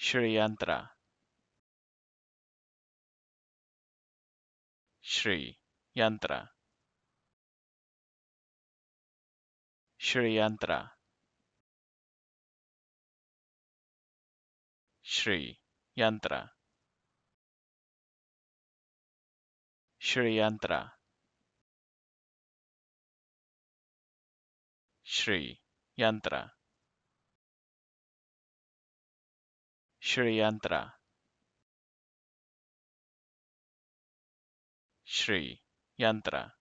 Shriyantra Shri Yantra Shri Yantra Shri Yantra Shri Yantra Shri Yantra Shriyantra Shri Yantra